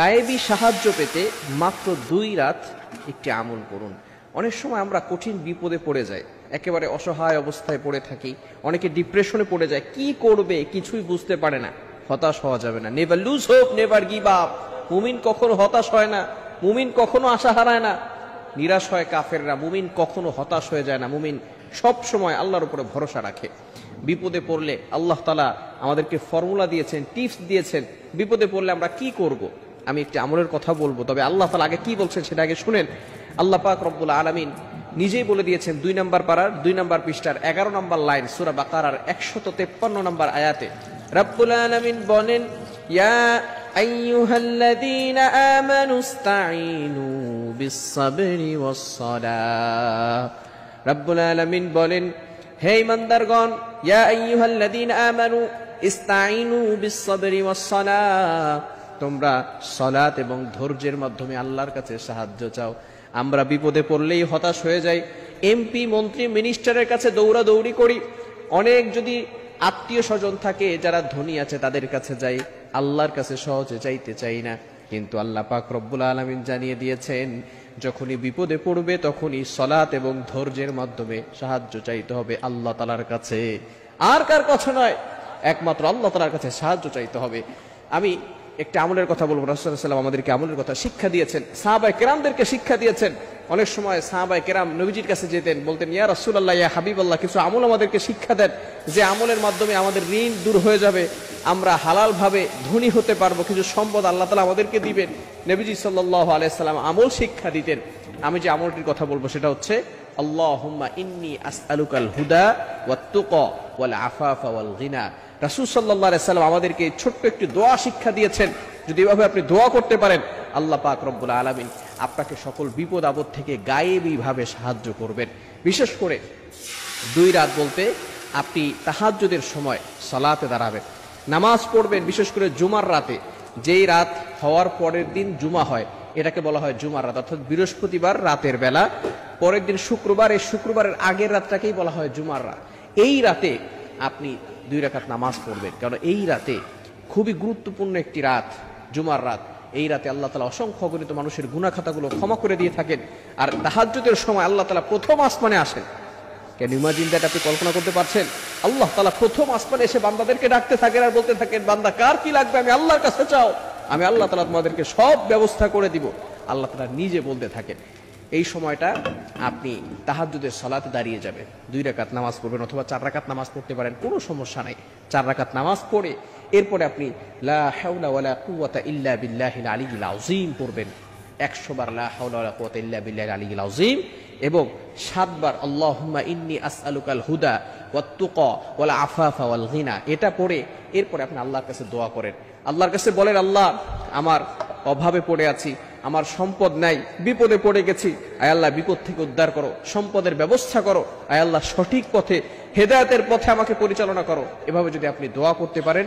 গায়েবী সাহায্য পেতে মাত্র দুই রাত একটি আমল করুন অনেক সময় আমরা কঠিন বিপদে পড়ে যাই একেবারে অসহায় অবস্থায় পড়ে থাকি অনেকে ডিপ্রেশনে পড়ে যায় কি করবে কিছুই বুঝতে পারে না হতাশ হওয়া যাবে না never lose hope never give up মুমিন কখনো হতাশ হয় না মুমিন কখনো আশা হারায় না নিরাশ হয় কাফেররা মুমিন কখনো হতাশ হয়ে যায় না মুমিন সব সময় আল্লাহর উপরে ভরসা রাখে বিপদে পড়লে আল্লাহ তালা আমাদেরকে ফর্মুলা দিয়েছেন টিপস দিয়েছেন বিপদে পড়লে আমরা কি করব। আমি একটি আমলের কথা বলবো তবে আল্লাহ তালা আগে কি বলছেন সেটা আগে শুনেন আল্লাহ পাক রব্বুল আলমিন নিজেই বলে দিয়েছেন দুই নম্বর পাড়ার দুই নম্বর পৃষ্ঠার এগারো নম্বর লাইন সুরা বাকারার একশত তেপ্পান্ন নম্বর আয়াতে রব্বুল আলমিন বলেন ইয়া أيها الذين آمنوا استعينوا بالصبر والصلاة رب العالمين বলেন হে ইমানদারগণ ইয়া আইয়ুহাল্লাযীনা আমানু ইস্তাঈনু বিস সাবরি ওয়াস সালাহ তোমরা সলাৎ এবং ধৈর্যের মাধ্যমে আল্লাহর কাছে সাহায্য চাও আমরা বিপদে পড়লেই হতাশ হয়ে যাই এমপি মন্ত্রী মিনিস্টারের কাছে দৌড়াদৌড়ি করি অনেক যদি আত্মীয় স্বজন থাকে যারা ধনী আছে তাদের কাছে যাই আল্লাহর কাছে সহজে চাইতে চাই না কিন্তু আল্লাহ পাক রব্বুল আলমিন জানিয়ে দিয়েছেন যখনই বিপদে পড়বে তখনই সলাৎ এবং ধৈর্যের মাধ্যমে সাহায্য চাইতে হবে আল্লাহ তালার কাছে আর কার কথা নয় একমাত্র আল্লাহ তালার কাছে সাহায্য চাইতে হবে আমি একটা আমলের কথা বলবো রাসুল্লাহাম আমাদেরকে আমলের কথা শিক্ষা দিয়েছেন সাহাবায় কেরামদেরকে শিক্ষা দিয়েছেন অনেক সময় সাহাবায় কেরাম নবীজির কাছে যেতেন বলতেন ইয়া রাসুল্লাহ ইয়া হাবিব আল্লাহ কিছু আমল আমাদেরকে শিক্ষা দেন যে আমলের মাধ্যমে আমাদের ঋণ দূর হয়ে যাবে আমরা হালালভাবে ধনী হতে পারবো কিছু সম্পদ আল্লাহ তালা আমাদেরকে দিবেন নবীজি সাল্লাহ আলাইসাল্লাম আমল শিক্ষা দিতেন আমি যে আমলটির কথা বলবো সেটা হচ্ছে আল্লাহ ইন্নি আস আলুকাল হুদা ওয়াত্তুক ওয়াল আফাফা ওয়াল গিনা রাসুল সাল্লাহ সাল্লাম আমাদেরকে ছোট্ট একটি দোয়া শিক্ষা দিয়েছেন যদি এভাবে আপনি দোয়া করতে পারেন আল্লাহ পাক রব্বুল আলমিন আপনাকে সকল বিপদ আপদ থেকে গায়েবীভাবে সাহায্য করবেন বিশেষ করে দুই রাত বলতে আপনি তাহাজ্যদের সময় সালাতে দাঁড়াবেন নামাজ পড়বেন বিশেষ করে জুমার রাতে যেই রাত হওয়ার পরের দিন জুমা হয় এটাকে বলা হয় জুমার রাত অর্থাৎ বৃহস্পতিবার রাতের বেলা পরের দিন শুক্রবার এই শুক্রবারের আগের রাতটাকেই বলা হয় জুমার রাত এই রাতে আপনি দুই রাকাত নামাজ পড়বেন কারণ এই রাতে খুবই গুরুত্বপূর্ণ একটি রাত জুমার রাত এই রাতে আল্লাহ তালা অসংখ্য গণিত মানুষের গুণাখাতাগুলো ক্ষমা করে দিয়ে থাকেন আর তাহাজ্যতের সময় আল্লাহ তালা প্রথম আসমানে আসেন কেন ইমাজিন দ্যাট আপনি কল্পনা করতে পারছেন আল্লাহ তালা প্রথম আসমানে এসে বান্দাদেরকে ডাকতে থাকেন আর বলতে থাকেন বান্দা কার কি লাগবে আমি আল্লাহর কাছে চাও আমি আল্লাহ তালা তোমাদেরকে সব ব্যবস্থা করে দিব আল্লাহ তালা নিজে বলতে থাকেন এই সময়টা আপনি তাহাজুদের সলাতে দাঁড়িয়ে যাবেন দুই রাকাত নামাজ পড়বেন অথবা চার রাকাত নামাজ পড়তে পারেন কোনো সমস্যা নাই চার রাকাত নামাজ পড়ে এরপরে আপনি লা হাউলা ওয়ালা কুওয়াতা ইল্লা বিল্লাহিল আলিল আউজিম পড়বেন একশোবার লা হাউলা ওয়ালা কুওয়াতা ইল্লা বিল্লাহিল আলিল আউজিম এবং সাতবার আল্লাহুম্মা ইন্নি আস আসআলুকাল হুদা ওয়াত্তুকা ওয়াল আফাফা ওয়াল গিনা এটা পড়ে এরপরে আপনি আল্লাহর কাছে দোয়া করেন আল্লাহর কাছে বলেন আল্লাহ আমার অভাবে পড়ে আছি আমার সম্পদ নাই বিপদে পড়ে গেছি আয় আল্লাহ বিপদ থেকে উদ্ধার করো সম্পদের ব্যবস্থা করো আয় আল্লাহ সঠিক পথে হেদায়তের পথে আমাকে পরিচালনা করো এভাবে যদি আপনি দোয়া করতে পারেন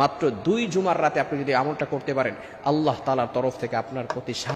মাত্র দুই জুমার রাতে আপনি যদি আমলটা করতে পারেন আল্লাহ তালার তরফ থেকে আপনার প্রতি